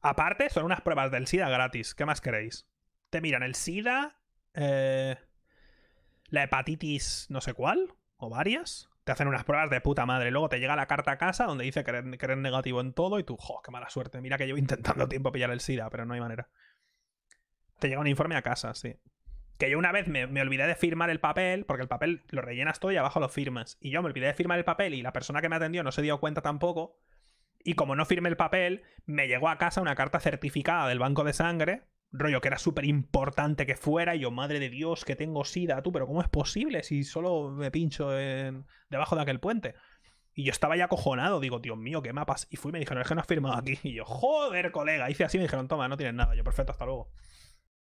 Aparte, son unas pruebas del SIDA gratis. ¿Qué más queréis? Te miran el SIDA, eh, la hepatitis no sé cuál, o varias. Te hacen unas pruebas de puta madre. Luego te llega la carta a casa donde dice que eres, negativo en todo y tú, jo, qué mala suerte. Mira que llevo intentando tiempo pillar el SIDA, pero no hay manera. Te llega un informe a casa, sí. Que yo una vez me, me, olvidé de firmar el papel, porque el papel lo rellenas todo y abajo lo firmas. Y yo me olvidé de firmar el papel y la persona que me atendió no se dio cuenta tampoco. Y como no firmé el papel, me llegó a casa una carta certificada del banco de sangre, rollo que era súper importante que fuera, y yo, madre de Dios, que tengo sida, tú, pero ¿cómo es posible si solo me pincho en... debajo de aquel puente? Y yo estaba ya acojonado, digo, Dios mío, qué mapas. Y fui y me dijeron, es que no has firmado aquí. Y yo, joder, colega. Hice así, me dijeron, toma, no tienes nada. Yo, perfecto, hasta luego.